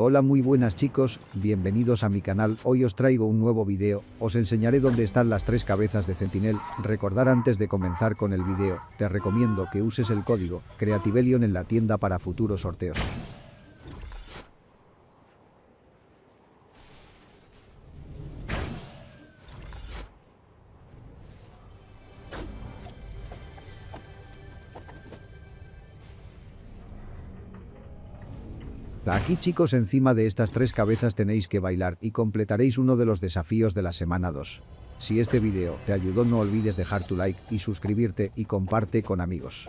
Hola muy buenas chicos, bienvenidos a mi canal, hoy os traigo un nuevo video, os enseñaré dónde están las tres cabezas de Sentinel, recordar antes de comenzar con el video, te recomiendo que uses el código Creativelion en la tienda para futuros sorteos. Aquí chicos encima de estas tres cabezas tenéis que bailar y completaréis uno de los desafíos de la semana 2. Si este video te ayudó no olvides dejar tu like y suscribirte y comparte con amigos.